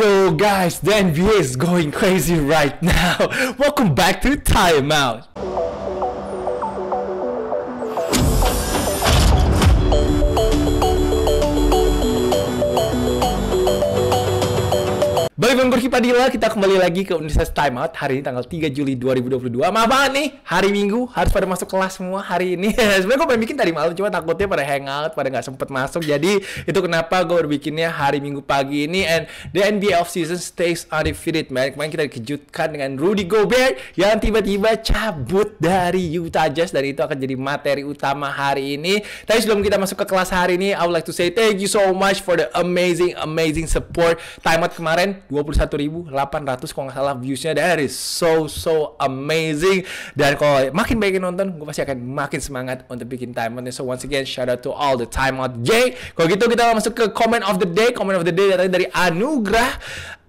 Yo guys, the NBA is going crazy right now. Welcome back to Timeout. dengan Kurki Padilla, kita kembali lagi ke Universitas Time Out hari ini tanggal 3 Juli 2022. Maaf banget nih, hari Minggu harus pada masuk kelas semua hari ini. Sebenarnya gue pengen bikin tadi malam, cuma takutnya pada hangout, pada nggak sempet masuk. Jadi itu kenapa gue bikinnya hari Minggu pagi ini. And the NBA of season stays undefeated, man. Kemarin kita dikejutkan dengan Rudy Gobert yang tiba-tiba cabut dari Utah Jazz dan itu akan jadi materi utama hari ini. Tapi sebelum kita masuk ke kelas hari ini, I would like to say thank you so much for the amazing, amazing support Time Out kemarin 20 21.800 kalau nggak salah viewsnya dari so so amazing dan kalau makin banyak yang nonton gue pasti akan makin semangat untuk bikin time so once again shout out to all the time out J kalau gitu kita masuk ke comment of the day comment of the day datang dari Anugrah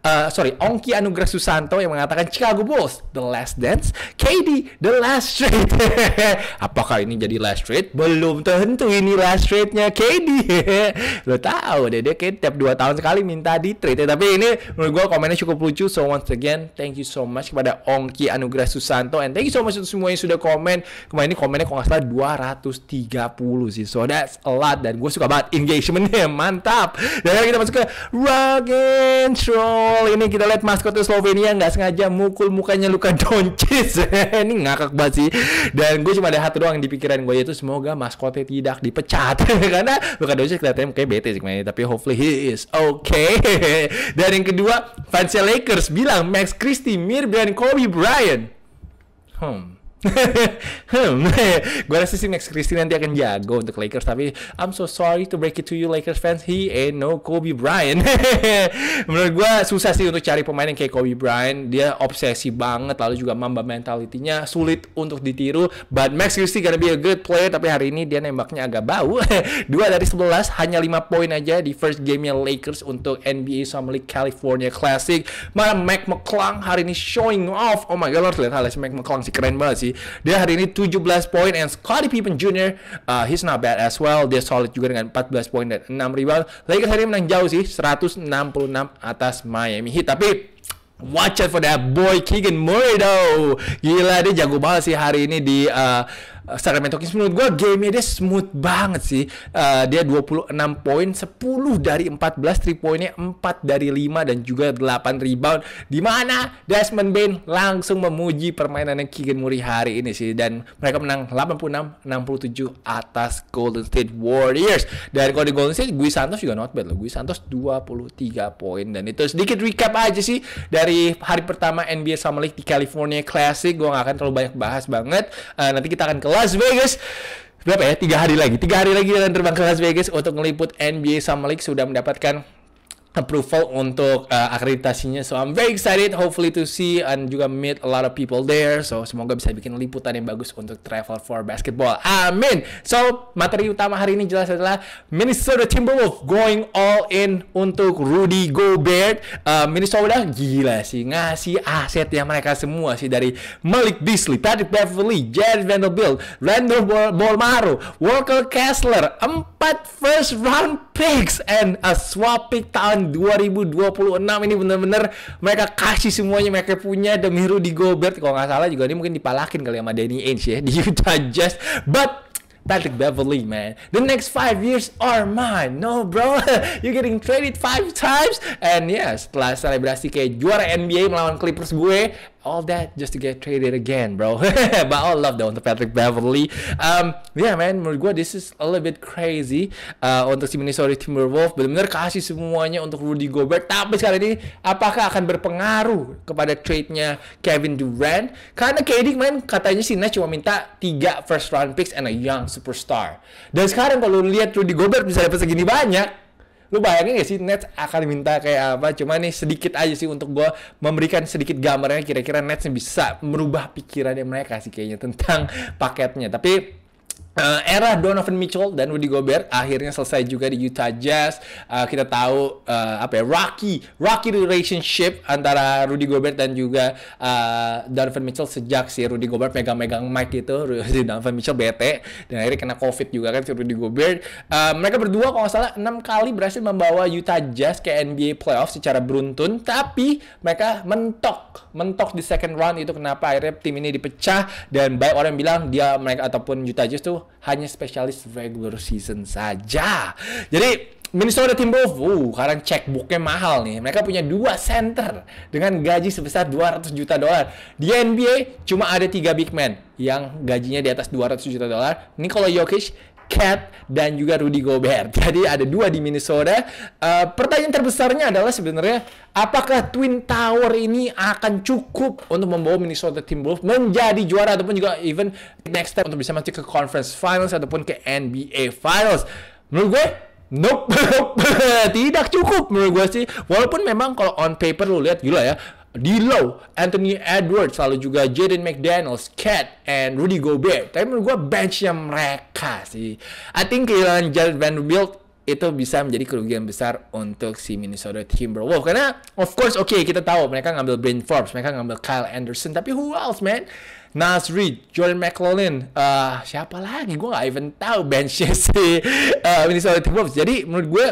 Eh, sorry, Ongki Anugrah Susanto yang mengatakan Chicago Bulls, The Last Dance, KD, The Last Trade. Apakah ini jadi last trade? Belum tentu ini last trade-nya KD. Lo tau, deh, dia kayak tiap 2 tahun sekali minta di trade. Ya, tapi ini menurut gue komennya cukup lucu. So once again, thank you so much kepada Ongki Anugrah Susanto and thank you so much untuk semua yang sudah komen. Kemarin ini komennya kalau nggak salah 230 sih. So that's a lot dan gue suka banget engagementnya mantap. Dan kita masuk ke Rock and Roll ini kita lihat maskot Slovenia nggak sengaja mukul mukanya Luka Doncic ini ngakak banget sih dan gue cuma ada satu doang di pikiran gue itu semoga maskotnya tidak dipecat karena Luka Doncic kelihatannya kayak bete sih mainnya tapi hopefully he is okay dan yang kedua fans Lakers bilang Max Christie mirip dengan Kobe Bryant hmm Hmm, gue rasa sih Max Christie nanti akan jago untuk Lakers tapi I'm so sorry to break it to you Lakers fans he ain't no Kobe Bryant menurut gue susah sih untuk cari pemain yang kayak Kobe Bryant dia obsesi banget lalu juga mamba mentalitinya sulit untuk ditiru but Max Christie gonna be a good player tapi hari ini dia nembaknya agak bau Dua dari 11 hanya 5 poin aja di first game-nya Lakers untuk NBA Summer League California Classic mana Mac McClung hari ini showing off oh my god lo harus lihat hal Mac McClung sih keren banget sih dia hari ini 17 poin and Scottie Pippen Jr. Uh, he's not bad as well. Dia solid juga dengan 14 poin dan 6 rebound. Lakers hari ini menang jauh sih 166 atas Miami Heat. Tapi Watch out for that boy Keegan Murray though. Gila dia jago banget sih hari ini di uh, Eh, Sacramento Kings menurut gue game dia smooth banget sih. Uh, dia 26 poin, 10 dari 14 3 poinnya, 4 dari 5 dan juga 8 rebound. Dimana Desmond Bain langsung memuji permainannya Keegan Murray hari ini sih dan mereka menang 86 67 atas Golden State Warriors. Dan kalau di Golden State Gui Santos juga not bad loh. Gui Santos 23 poin dan itu sedikit recap aja sih dari hari pertama NBA Summer League di California Classic. Gue gak akan terlalu banyak bahas banget. Uh, nanti kita akan ke Las Vegas berapa ya tiga hari lagi tiga hari lagi akan terbang ke Las Vegas untuk meliput NBA Summer League sudah mendapatkan approval untuk uh, akreditasinya. So I'm very excited hopefully to see and juga meet a lot of people there. So semoga bisa bikin liputan yang bagus untuk travel for basketball. Amin. So materi utama hari ini jelas adalah Minnesota Timberwolves going all in untuk Rudy Gobert. Uh, Minnesota gila sih ngasih aset yang mereka semua sih dari Malik Beasley, Patrick Beverly, Jared Vanderbilt, Randall Bolmaro, Walker Kessler, 4 first round picks and a swap pick tahun menang 2026 ini bener-bener mereka kasih semuanya mereka punya demi Rudy Gobert kalau nggak salah juga ini mungkin dipalakin kali sama Danny Ainge ya di Utah Jazz but Patrick Beverly, man. The next five years are mine. No, bro. you getting traded five times. And yeah, setelah selebrasi kayak juara NBA melawan Clippers gue, all that just to get traded again, bro. but I love that untuk Patrick Beverly. Um, yeah man, menurut gue this is a little bit crazy uh, untuk si Minnesota Timberwolves. Benar-benar kasih semuanya untuk Rudy Gobert. Tapi sekarang ini apakah akan berpengaruh kepada trade-nya Kevin Durant? Karena KD man, katanya sih cuma minta 3 first round picks and a young superstar. Dan sekarang kalau lihat Rudy Gobert bisa dapat segini banyak, lu bayangin gak sih Nets akan minta kayak apa cuma nih sedikit aja sih untuk gue memberikan sedikit gambarnya kira-kira Nets bisa merubah pikirannya mereka sih kayaknya tentang paketnya tapi Uh, era Donovan Mitchell dan Rudy Gobert akhirnya selesai juga di Utah Jazz. Uh, kita tahu uh, apa ya rocky rocky relationship antara Rudy Gobert dan juga uh, Donovan Mitchell sejak si Rudy Gobert megang-megang mic itu Donovan Mitchell bete dan akhirnya kena covid juga kan si Rudy Gobert. Uh, mereka berdua kalau nggak salah enam kali berhasil membawa Utah Jazz ke NBA playoff secara beruntun, tapi mereka mentok mentok di second round itu kenapa akhirnya tim ini dipecah dan banyak orang bilang dia mereka ataupun Utah Jazz tuh hanya spesialis regular season saja. Jadi Minnesota Timberwolves, uh, sekarang checkbooknya mahal nih. Mereka punya dua center dengan gaji sebesar 200 juta dolar. Di NBA cuma ada tiga big man yang gajinya di atas 200 juta dolar. Nikola Jokic, Cat dan juga Rudy Gobert. Jadi ada dua di Minnesota. Uh, pertanyaan terbesarnya adalah sebenarnya apakah Twin Tower ini akan cukup untuk membawa Minnesota Timberwolves menjadi juara ataupun juga even next step untuk bisa masuk ke Conference Finals ataupun ke NBA Finals. Menurut gue Nope, tidak cukup menurut gue sih. Walaupun memang kalau on paper lu lihat gila ya, di low, Anthony Edwards, lalu juga Jaden McDaniels, Cat, and Rudy Gobert. Tapi menurut gue benchnya mereka sih. I think kehilangan Jared Vanderbilt itu bisa menjadi kerugian besar untuk si Minnesota Timberwolves. Karena of course oke okay, kita tahu mereka ngambil Ben Forbes, mereka ngambil Kyle Anderson. Tapi who else man? Nas Reed, Jordan McLaughlin, uh, siapa lagi? Gue gak even tahu benchnya si uh, Minnesota Timberwolves. Jadi menurut gue,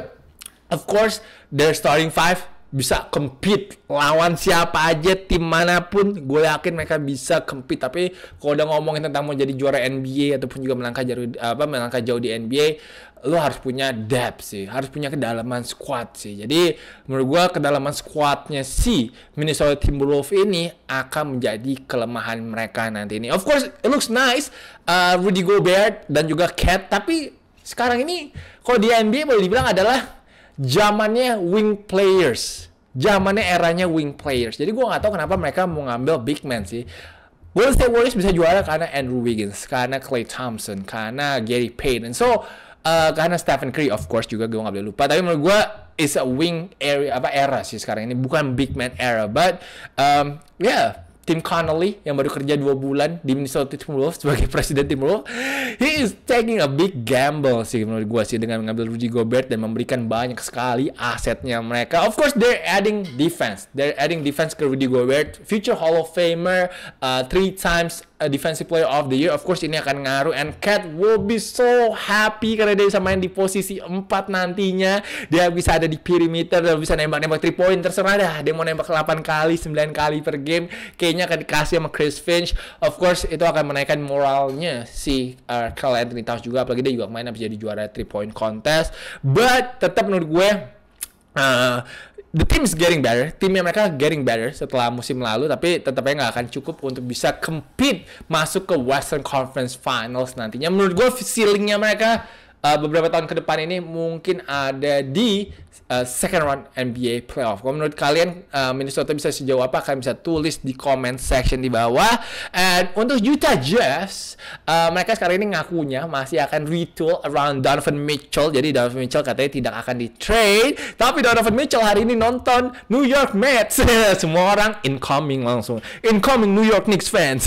of course, their starting five bisa compete lawan siapa aja tim manapun gue yakin mereka bisa compete tapi kalau udah ngomongin tentang mau jadi juara NBA ataupun juga melangkah jauh apa melangkah jauh di NBA lo harus punya depth sih harus punya kedalaman squad sih jadi menurut gue kedalaman squadnya si Minnesota Timberwolves ini akan menjadi kelemahan mereka nanti ini of course it looks nice uh, Rudy Gobert dan juga Cat tapi sekarang ini kalau di NBA boleh dibilang adalah zamannya wing players. Zamannya eranya wing players. Jadi gue nggak tahu kenapa mereka mau ngambil big man sih. Golden State Warriors bisa juara karena Andrew Wiggins, karena Clay Thompson, karena Gary Payton. So, uh, karena Stephen Curry of course juga gue nggak boleh lupa. Tapi menurut gue is a wing area apa era sih sekarang ini bukan big man era, but um, yeah Tim Connolly yang baru kerja dua bulan di Minnesota Timberwolves sebagai presiden Timberwolves, he is taking a big gamble sih menurut gue sih dengan mengambil Rudy Gobert dan memberikan banyak sekali asetnya mereka. Of course they're adding defense, they're adding defense ke Rudy Gobert, future Hall of Famer, uh, three times defensive player of the year. Of course ini akan ngaruh and Cat will be so happy karena dia bisa main di posisi 4 nantinya. Dia bisa ada di perimeter, dia bisa nembak-nembak 3 point terserah dah. Dia mau nembak 8 kali, 9 kali per game. Kayaknya akan dikasih sama Chris Finch. Of course itu akan menaikkan moralnya si uh, Carl Anthony Towns juga apalagi dia juga main habis jadi juara 3 point contest. But tetap menurut gue uh, the team is getting better, timnya mereka getting better setelah musim lalu, tapi tetapnya nggak akan cukup untuk bisa compete masuk ke Western Conference Finals nantinya. Menurut gue ceilingnya mereka uh, beberapa tahun ke depan ini mungkin ada di uh, second round NBA playoff. Kalau menurut kalian uh, Minnesota bisa sejauh apa? Kalian bisa tulis di comment section di bawah. And untuk Utah Jazz, uh, mereka sekarang ini ngakunya masih akan retool around Donovan Mitchell. Jadi Donovan Mitchell katanya tidak akan di trade. Tapi Donovan Mitchell hari ini nonton New York Mets. Semua orang incoming langsung. Incoming New York Knicks fans.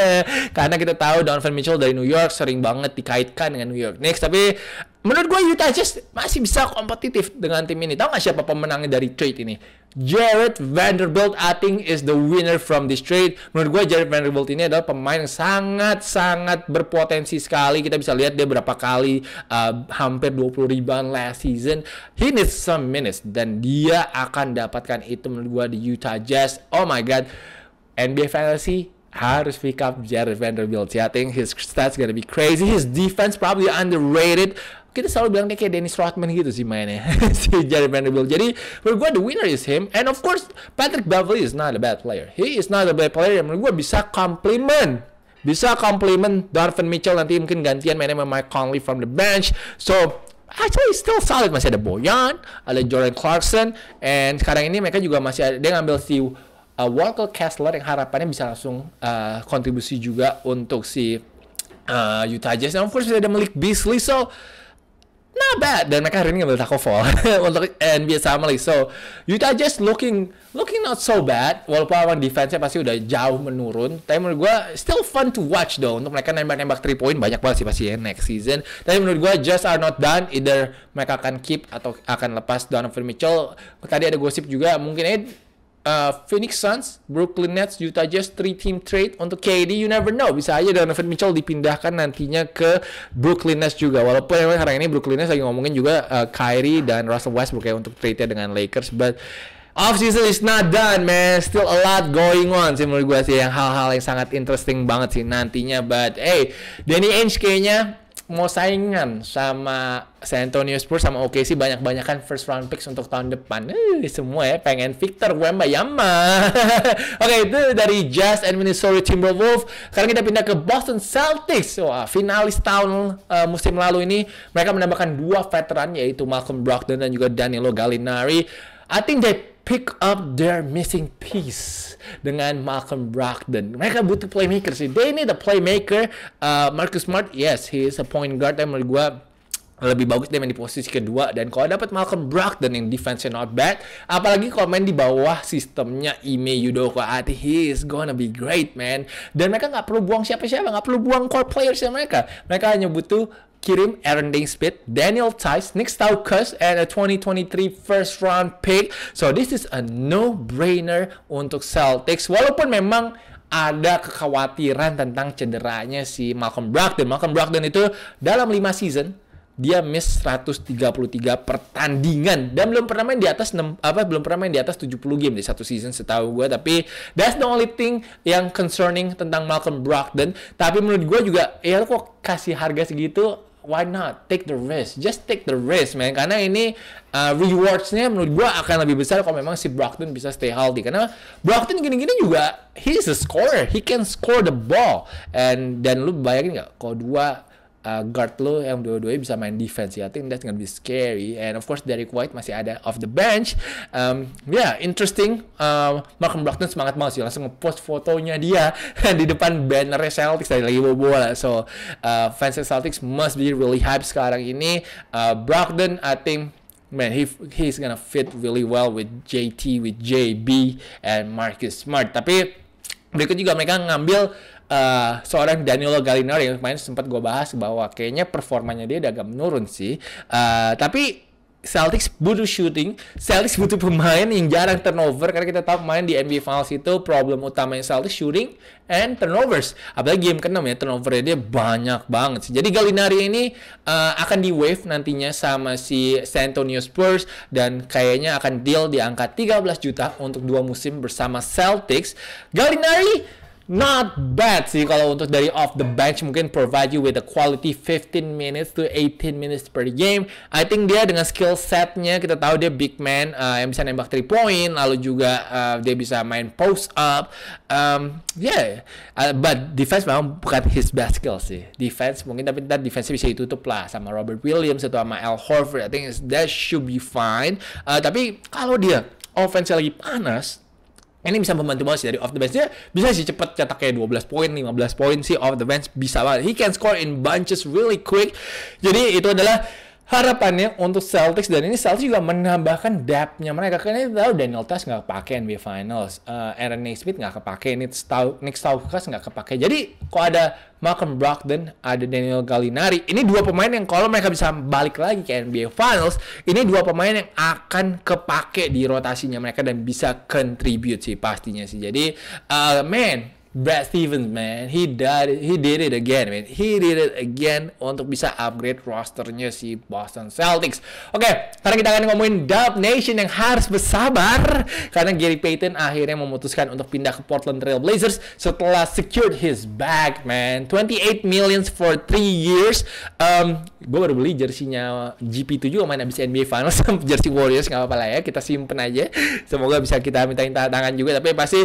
Karena kita tahu Donovan Mitchell dari New York sering banget dikaitkan dengan New York Knicks. Tapi Menurut gue Utah Jazz masih bisa kompetitif dengan tim ini. Tahu nggak siapa pemenangnya dari trade ini? Jared Vanderbilt I think is the winner from this trade. Menurut gue Jared Vanderbilt ini adalah pemain yang sangat-sangat berpotensi sekali. Kita bisa lihat dia berapa kali uh, hampir 20 rebound last season. He needs some minutes dan dia akan dapatkan itu menurut gue di Utah Jazz. Oh my god. NBA Fantasy harus pick up Jared Vanderbilt. Yeah, I think his stats gonna be crazy. His defense probably underrated. Kita selalu bilang kayak Dennis Rodman gitu sih mainnya si Jared Vanderbilt. Jadi menurut gue the winner is him. And of course Patrick Beverly is not a bad player. He is not a bad player. Menurut gue bisa compliment bisa compliment Donovan Mitchell nanti mungkin gantian mainnya sama Mike Conley from the bench. So actually still solid masih ada Boyan, ada Jordan Clarkson, and sekarang ini mereka juga masih ada, dia ngambil si uh, eh, Walker Kessler yang harapannya bisa langsung uh, kontribusi juga untuk si uh, Utah Jazz. And of course ada Malik Beasley, so not bad. Dan mereka hari ini ngambil Taco Fall untuk NBA Summer League. So Utah Jazz looking looking not so bad. Walaupun lawan defense-nya pasti udah jauh menurun. Tapi menurut gue still fun to watch though. Untuk mereka nembak-nembak 3 point banyak banget sih pasti ya next season. Tapi menurut gue just are not done. Either mereka akan keep atau akan lepas Donovan Mitchell. Tadi ada gosip juga mungkin eh Uh, Phoenix Suns, Brooklyn Nets, Utah Jazz, three team trade untuk KD, you never know. Bisa aja Donovan Mitchell dipindahkan nantinya ke Brooklyn Nets juga. Walaupun memang hari ini Brooklyn Nets lagi ngomongin juga uh, Kyrie dan Russell Westbrook ya untuk trade-nya dengan Lakers, but off season is not done man still a lot going on sih menurut gue sih yang hal-hal yang sangat interesting banget sih nantinya but hey Danny Ainge kayaknya mau saingan sama San Antonio Spurs sama OKC banyak-banyakan first round picks untuk tahun depan. Eh, semua ya pengen Victor Wemba Yama. Oke, okay, itu dari Jazz and Minnesota Timberwolves. Sekarang kita pindah ke Boston Celtics. Wah, finalis tahun uh, musim lalu ini mereka menambahkan dua veteran yaitu Malcolm Brogdon dan juga Danilo Gallinari I think they pick up their missing piece dengan Malcolm Brogdon. Mereka butuh playmaker sih. They need a playmaker. Uh, Marcus Smart, yes, he is a point guard. Tapi menurut gue lebih bagus dia main di posisi kedua dan kalau dapat Malcolm Brogdon yang defense not bad apalagi kalau main di bawah sistemnya Ime Yudoko at he's gonna be great man dan mereka nggak perlu buang siapa-siapa nggak perlu buang core players yang mereka mereka hanya butuh kirim Aaron Dingspit, Daniel Tice, Nick Stauskas, and a 2023 first round pick. So this is a no-brainer untuk Celtics. Walaupun memang ada kekhawatiran tentang cederanya si Malcolm Brogdon. Malcolm Brogdon itu dalam 5 season dia miss 133 pertandingan dan belum pernah main di atas 6 apa belum pernah main di atas 70 game di satu season setahu gue tapi that's the only thing yang concerning tentang Malcolm Brogdon tapi menurut gue juga ya lo kok kasih harga segitu why not take the risk just take the risk man karena ini uh, rewardsnya menurut gue akan lebih besar kalau memang si Brogdon bisa stay healthy karena Brogdon gini-gini juga he's a scorer he can score the ball and dan lu bayangin nggak kalau dua uh, guard lo yang dua-duanya bisa main defense ya. I think that's gonna be scary. And of course Derek White masih ada off the bench. Um, yeah, interesting. Um, Malcolm Brogdon semangat banget sih langsung ngepost fotonya dia di depan banner Celtics tadi lagi bobo lah. So uh, fans Celtics must be really hype sekarang ini. Uh, Brogdon I think man, he he's gonna fit really well with JT, with JB, and Marcus Smart. Tapi berikut juga mereka ngambil uh, seorang Daniel Gallinari yang kemarin sempat gue bahas bahwa kayaknya performanya dia agak menurun sih. Uh, tapi Celtics butuh shooting, Celtics butuh pemain yang jarang turnover karena kita tahu main di NBA Finals itu problem utama yang Celtics shooting and turnovers. Apalagi game ke-6 ya, turnovernya dia banyak banget sih. Jadi Galinari ini uh, akan di wave nantinya sama si San Antonio Spurs dan kayaknya akan deal di angka 13 juta untuk dua musim bersama Celtics. Galinari Not bad sih kalau untuk dari off the bench mungkin provide you with a quality 15 minutes to 18 minutes per game. I think dia dengan skill setnya kita tahu dia big man uh, yang bisa nembak 3 point lalu juga uh, dia bisa main post up. Um, yeah, uh, but defense memang bukan his best skill sih. Defense mungkin tapi that defense bisa ditutup lah sama Robert Williams atau sama Al Horford. I think that should be fine. Uh, tapi kalau dia offense lagi panas, ini bisa membantu banget sih dari off the bench dia bisa sih cepet cetak kayak 12 poin 15 poin sih off the bench bisa banget he can score in bunches really quick jadi itu adalah harapannya untuk Celtics dan ini Celtics juga menambahkan depth mereka karena kita tahu Daniel Tass nggak kepake NBA Finals, uh, Aaron Naismith nggak kepake, Nick Stauskas nggak kepake. Jadi kok ada Malcolm Brogdon, ada Daniel Gallinari, ini dua pemain yang kalau mereka bisa balik lagi ke NBA Finals, ini dua pemain yang akan kepake di rotasinya mereka dan bisa contribute sih pastinya sih. Jadi uh, man Brad Stevens man, he did he did it again man, he did it again untuk bisa upgrade rosternya si Boston Celtics. Oke, okay, sekarang kita akan ngomongin Dub Nation yang harus bersabar karena Gary Payton akhirnya memutuskan untuk pindah ke Portland Trail Blazers setelah secured his bag man, 28 millions for three years. Um, gue baru beli jersinya GP7 juga main abis NBA Finals jersey Warriors nggak apa-apa lah ya kita simpen aja semoga bisa kita minta minta tangan juga tapi pasti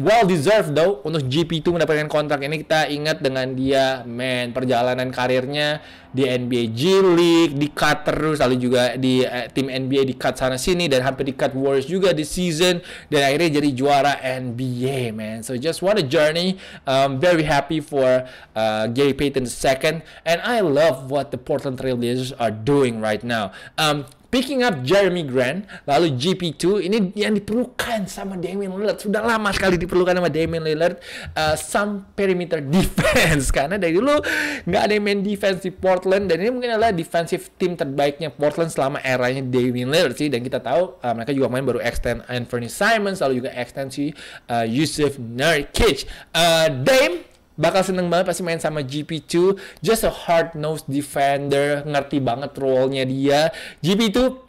well deserved though untuk GP2 mendapatkan kontrak ini kita ingat dengan dia man perjalanan karirnya di NBA G League, di cut terus, lalu juga di uh, tim NBA di cut sana sini dan hampir di cut Warriors juga di season dan akhirnya jadi juara NBA man. So just what a journey. Um, very happy for uh, Gary Payton II and I love what the Portland Trail are doing right now. Um, picking up Jeremy Grant, lalu GP2 ini yang diperlukan sama Damian Lillard sudah lama sekali diperlukan sama Damian Lillard uh, some perimeter defense karena dari dulu nggak ada yang main defense di Portland dan ini mungkin adalah defensive team terbaiknya Portland selama eranya Damian Lillard sih dan kita tahu uh, mereka juga main baru extend Anthony Simons lalu juga extend si uh, Yusuf Nurkic uh, Dame bakal seneng banget pasti main sama GP2 just a hard nosed defender ngerti banget role-nya dia GP2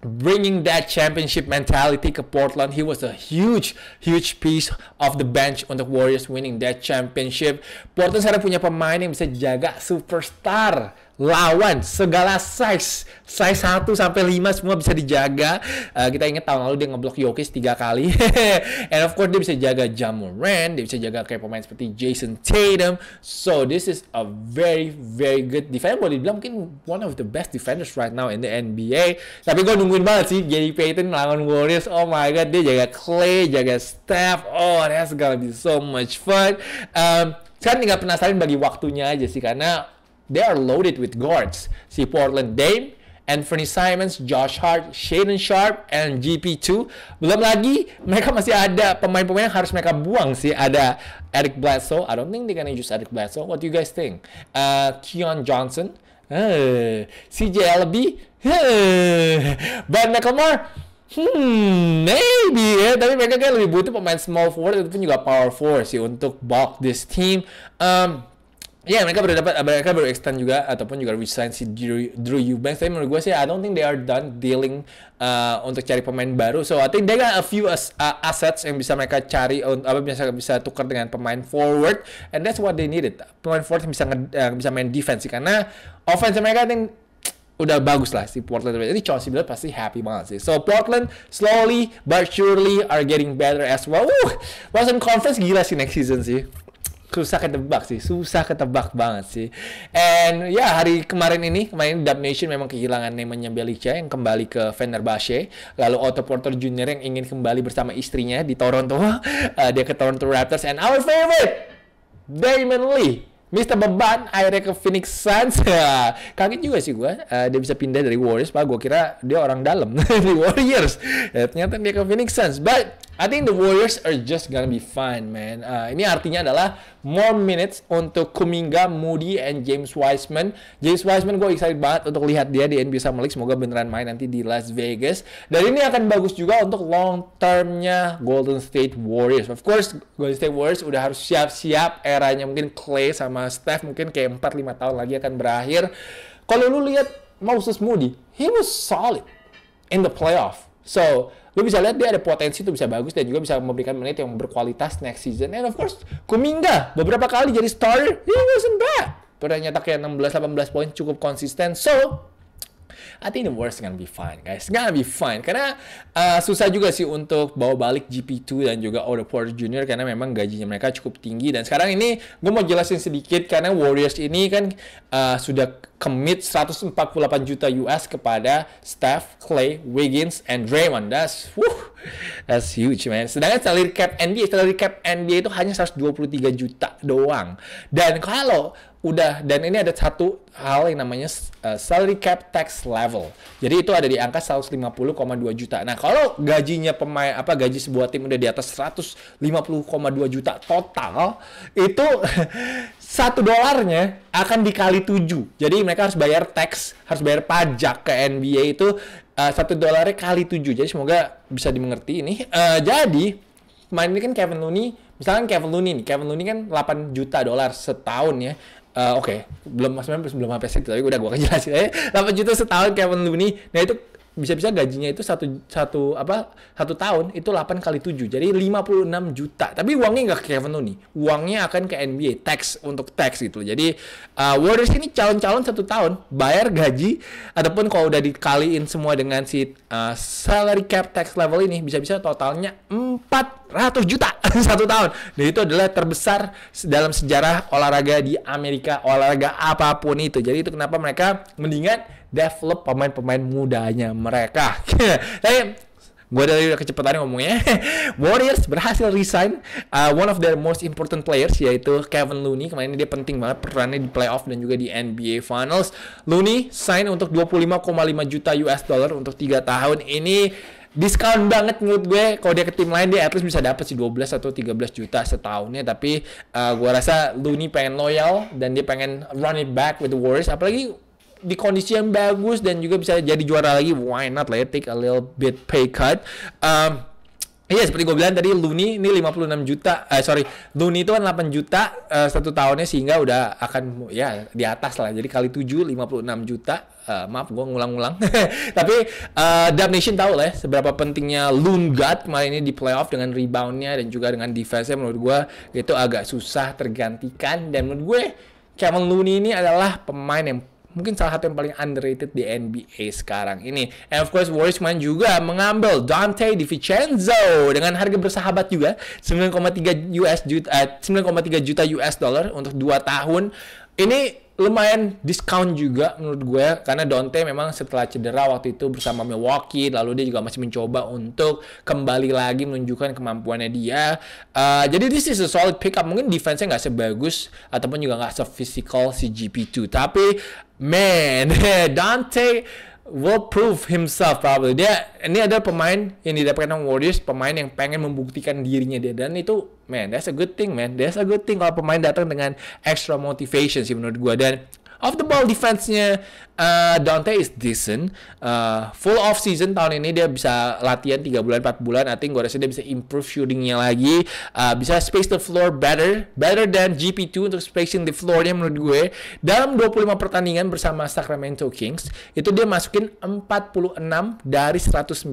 bringing that championship mentality ke Portland. He was a huge, huge piece of the bench untuk Warriors winning that championship. Portland sekarang punya pemain yang bisa jaga superstar lawan segala size size 1 sampai 5 semua bisa dijaga uh, kita ingat tahun lalu dia ngeblok Jokic tiga kali and of course dia bisa jaga Jamoran dia bisa jaga kayak pemain seperti Jason Tatum so this is a very very good defender boleh dibilang mungkin one of the best defenders right now in the NBA tapi gue nungguin banget sih Gary Payton melawan Warriors oh my god dia jaga Clay jaga Steph oh that's gonna be so much fun um, sekarang tinggal penasaran bagi waktunya aja sih karena They are loaded with guards. Si Portland Dame, Anthony Simons, Josh Hart, Shaden Sharp, and GP2. Belum lagi, mereka masih ada pemain-pemain yang harus mereka buang sih. Ada Eric Bledsoe. I don't think they gonna use Eric Bledsoe. What do you guys think? Uh, Keon Johnson. Uh, CJ LB. Uh, ben McLemore. Hmm, maybe ya. Tapi mereka kayak lebih butuh pemain small forward ataupun juga power forward sih untuk bulk this team. Um, Ya yeah, mereka baru dapat mereka baru extend juga ataupun juga resign si Drew, Drew Eubanks tapi menurut gue sih I don't think they are done dealing uh, untuk cari pemain baru so I think they got a few as, uh, assets yang bisa mereka cari untuk apa bisa bisa tukar dengan pemain forward and that's what they needed pemain forward yang bisa nge, uh, bisa main defense sih karena offense mereka I think udah bagus lah si Portland Ini Chelsea Miller pasti happy banget sih. So Portland slowly but surely are getting better as well. Uh, Western Conference gila sih next season sih susah ketebak sih, susah ketebak banget sih. And ya yeah, hari kemarin ini, kemarin Dub Nation memang kehilangan namanya belicia yang kembali ke Fenerbahce. Lalu Otto Porter Jr. yang ingin kembali bersama istrinya di Toronto. Uh, dia ke Toronto Raptors and our favorite, Damon Lee. Mr. Beban akhirnya ke Phoenix Suns. Kaget juga sih gue. Uh, dia bisa pindah dari Warriors. Pak, gue kira dia orang dalam. di Warriors. Ya, ternyata dia ke Phoenix Suns. But I think the Warriors are just gonna be fine, man. Uh, ini artinya adalah more minutes untuk Kuminga, Moody, and James Wiseman. James Wiseman gue excited banget untuk lihat dia di NBA Summer League. Semoga beneran main nanti di Las Vegas. Dan ini akan bagus juga untuk long termnya Golden State Warriors. Of course, Golden State Warriors udah harus siap-siap eranya mungkin Clay sama Steph mungkin kayak 4-5 tahun lagi akan berakhir. Kalau lu lihat Moses Moody, he was solid in the playoff So, lu bisa lihat dia ada potensi tuh bisa bagus dan juga bisa memberikan menit yang berkualitas next season. And of course, Kuminga beberapa kali jadi starter, he wasn't bad. Pernah nyetak kayak 16-18 poin cukup konsisten. So, I think the worst gonna be fine, guys. Gonna be fine. Karena uh, susah juga sih untuk bawa balik GP2 dan juga Otto Porter Jr. Karena memang gajinya mereka cukup tinggi. Dan sekarang ini gue mau jelasin sedikit karena Warriors ini kan uh, sudah commit 148 juta US kepada Steph, Clay, Wiggins, and Draymond. That's, woo. That's huge, man. Sedangkan salary cap NBA, salary cap NBA itu hanya 123 juta doang. Dan kalau udah, dan ini ada satu hal yang namanya uh, salary cap tax level. Jadi itu ada di angka 150,2 juta. Nah, kalau gajinya pemain apa gaji sebuah tim udah di atas 150,2 juta total, itu satu dolarnya akan dikali tujuh. Jadi mereka harus bayar tax, harus bayar pajak ke NBA itu Eh, satu uh, dolarnya kali tujuh jadi semoga bisa dimengerti ini uh, jadi kemarin ini kan Kevin Looney misalkan Kevin Looney nih Kevin Looney kan 8 juta dolar setahun ya Uh, Oke, okay. belum maksudnya belum apa sih tapi udah gue kejelasin aja. delapan juta setahun Kevin Looney. Nah itu bisa-bisa gajinya itu satu satu apa satu tahun itu 8 kali 7 jadi 56 juta tapi uangnya nggak ke Kevin Looney uangnya akan ke NBA tax untuk tax gitu jadi uh, Warriors ini calon-calon satu tahun bayar gaji ataupun kalau udah dikaliin semua dengan si uh, salary cap tax level ini bisa-bisa totalnya 400 juta satu tahun dan itu adalah terbesar dalam sejarah olahraga di Amerika olahraga apapun itu jadi itu kenapa mereka mendingan develop pemain-pemain mudanya mereka. Tapi gue dari kecepatan ngomongnya Warriors berhasil resign uh, one of their most important players yaitu Kevin Looney kemarin dia penting banget perannya di playoff dan juga di NBA Finals Looney sign untuk 25,5 juta US dollar untuk 3 tahun ini diskon banget menurut gue kalau dia ke tim lain dia at least bisa dapat sih 12 atau 13 juta setahunnya tapi uh, gue rasa Looney pengen loyal dan dia pengen run it back with the Warriors apalagi di kondisi yang bagus dan juga bisa jadi juara lagi why not lah ya take a little bit pay cut um, Iya seperti gue bilang tadi Luni ini 56 juta eh, sorry Luni itu kan 8 juta eh, satu tahunnya sehingga udah akan ya di atas lah jadi kali 7 56 juta eh, maaf gue ngulang-ngulang tapi eh, Dub Nation tahu lah ya, seberapa pentingnya Loon God kemarin ini di playoff dengan reboundnya dan juga dengan defense-nya menurut gue itu agak susah tergantikan dan menurut gue Kevin Looney ini adalah pemain yang mungkin salah satu yang paling underrated di NBA sekarang ini. And of course Warriors main juga mengambil Dante DiVincenzo dengan harga bersahabat juga 9,3 US juta eh, 9,3 juta US dollar untuk 2 tahun ini lumayan discount juga menurut gue karena Dante memang setelah cedera waktu itu bersama Milwaukee lalu dia juga masih mencoba untuk kembali lagi menunjukkan kemampuannya dia uh, jadi this is a solid pickup mungkin defense-nya nggak sebagus ataupun juga nggak se-physical si GP2 tapi man Dante will prove himself probably. Dia ini ada pemain yang didapatkan sama Warriors, pemain yang pengen membuktikan dirinya dia dan itu man, that's a good thing man. That's a good thing kalau pemain datang dengan extra motivation sih menurut gua dan off the ball defense-nya uh, Dante is decent. Uh, full off season tahun ini dia bisa latihan 3 bulan 4 bulan. I think gue rasa dia bisa improve shooting-nya lagi. Uh, bisa space the floor better, better than GP2 untuk spacing the floor-nya menurut gue. Dalam 25 pertandingan bersama Sacramento Kings, itu dia masukin 46 dari 109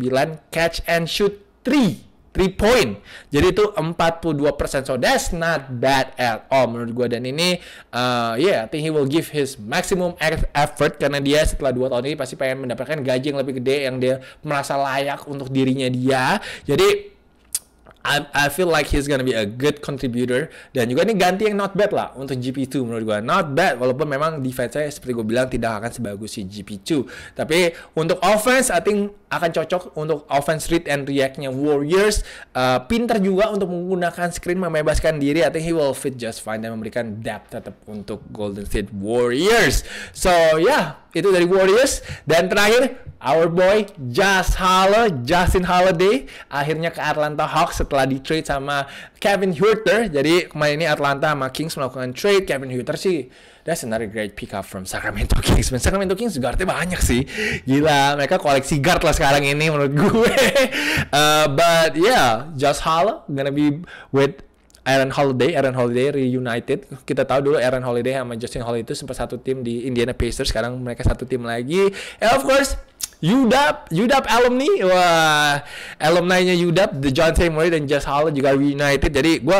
catch and shoot 3 3 point. Jadi itu 42%. So that's not bad at all menurut gue. Dan ini, uh, yeah, I think he will give his maximum effort karena dia setelah 2 tahun ini pasti pengen mendapatkan gaji yang lebih gede yang dia merasa layak untuk dirinya dia. Jadi I, I feel like he's gonna be a good contributor dan juga ini ganti yang not bad lah untuk GP2 menurut gue not bad walaupun memang defense saya seperti gue bilang tidak akan sebagus si GP2 tapi untuk offense I think akan cocok untuk offense read and reactnya Warriors uh, pinter juga untuk menggunakan screen membebaskan diri I think he will fit just fine dan memberikan depth tetap untuk Golden State Warriors so yeah itu dari Warriors dan terakhir our boy Just Halle, Justin Holiday akhirnya ke Atlanta Hawks setelah di trade sama Kevin Huerter. Jadi kemarin ini Atlanta sama Kings melakukan trade Kevin Huerter sih. That's another great pick up from Sacramento Kings. Man, Sacramento Kings guardnya banyak sih. Gila, mereka koleksi guard lah sekarang ini menurut gue. uh, but yeah, Just Halle gonna be with Aaron Holiday, Aaron Holiday reunited. Kita tahu dulu Aaron Holiday sama Justin Holiday itu sempat satu tim di Indiana Pacers, sekarang mereka satu tim lagi. And eh, of course, Yudap, Yudap alumni, wah, alumni-nya Yudap, the John Murray dan Josh Holland juga reunited. Jadi gue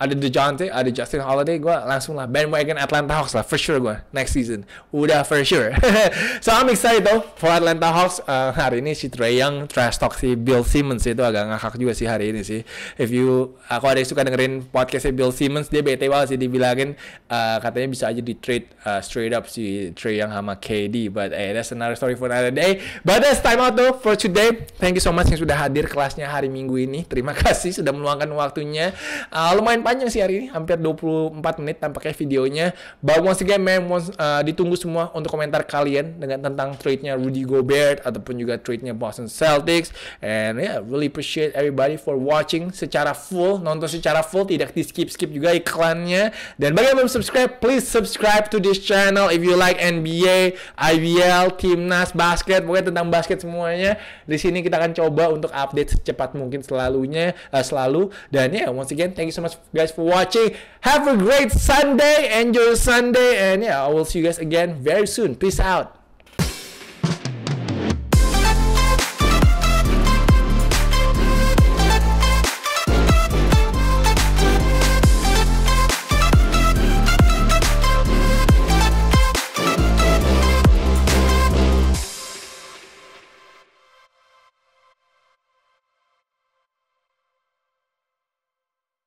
ada DeJounte, ada Justin Holiday, gue langsung lah bandwagon Atlanta Hawks lah, for sure gue next season, udah for sure. so I'm excited though for Atlanta Hawks uh, hari ini si Trey Young trash talk si Bill Simmons itu agak ngakak juga sih hari ini sih. If you aku ada yang suka dengerin podcast si Bill Simmons, dia bete banget sih dibilangin uh, katanya bisa aja di trade uh, straight up si Trey Young sama KD, but eh that's another story for another day. But that's time out though for today. Thank you so much yang sudah hadir kelasnya hari Minggu ini. Terima kasih sudah meluangkan waktunya. Uh, lumayan panjang sih hari ini, hampir 24 menit tampaknya videonya. Bahwa once again, memang uh, ditunggu semua untuk komentar kalian dengan tentang trade-nya Rudy Gobert ataupun juga trade-nya Boston Celtics. And yeah, really appreciate everybody for watching secara full, nonton secara full, tidak di skip-skip juga iklannya. Dan bagi yang belum subscribe, please subscribe to this channel if you like NBA, IBL, Timnas, basket, pokoknya tentang basket semuanya. Di sini kita akan coba untuk update secepat mungkin selalunya, uh, selalu. Dan ya, yeah, once again, thank you so much guys for watching. Have a great Sunday. Enjoy your Sunday. And yeah, I will see you guys again very soon. Peace out.